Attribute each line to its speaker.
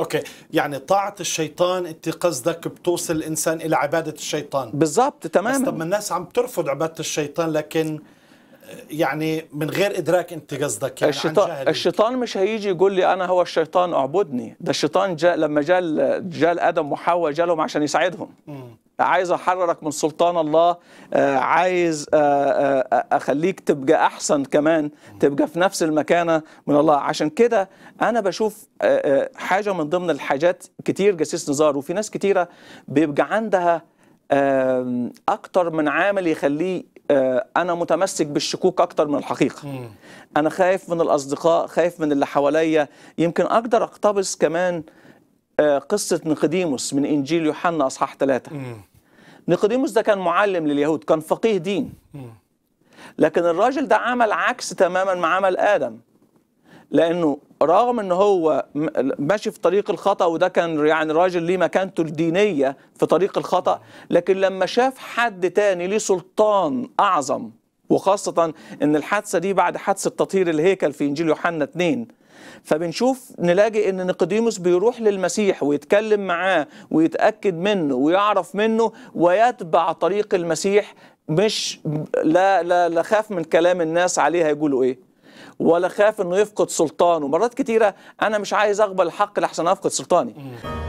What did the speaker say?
Speaker 1: اوكي يعني طاعه الشيطان انت قصدك بتوصل الانسان الى عباده الشيطان بالظبط تماما بس طب الناس عم ترفض عباده الشيطان لكن آه، يعني من غير ادراك انت قصدك يعني الشيطان عن الشيطان مش هيجي يقول لي انا هو
Speaker 2: الشيطان اعبدني ده الشيطان جاء لما جاء جاء ادم وحواء جالهم عشان يساعدهم عايز احررك من سلطان الله آه، عايز آه، آه، اخليك تبقى احسن كمان تبقى في نفس المكانه من الله عشان كده انا بشوف حاجه من ضمن الحاجات كتير جاسيس نزار وفي ناس كتيره بيبقى عندها اكتر من عامل يخليه انا متمسك بالشكوك اكتر من الحقيقه انا خايف من الاصدقاء خايف من اللي حواليا يمكن اقدر اقتبس كمان قصة نقديموس من إنجيل يوحنا أصحاح ثلاثة نيقوديموس ده كان معلم لليهود كان فقيه دين لكن الراجل ده عمل عكس تماما ما عمل ادم لانه رغم ان هو ماشي في طريق الخطا وده كان يعني راجل ليه مكانته الدينيه في طريق الخطا لكن لما شاف حد تاني ليه سلطان اعظم وخاصه ان الحادثه دي بعد حادثه تطهير الهيكل في انجيل يوحنا 2 فبنشوف نلاقي ان نيقوديموس بيروح للمسيح ويتكلم معاه ويتاكد منه ويعرف منه ويتبع طريق المسيح مش لا لا لا خاف من كلام الناس عليه هيقولوا ايه ولا خاف انه يفقد سلطانه مرات كتيره انا مش عايز اقبل الحق لحسن افقد سلطاني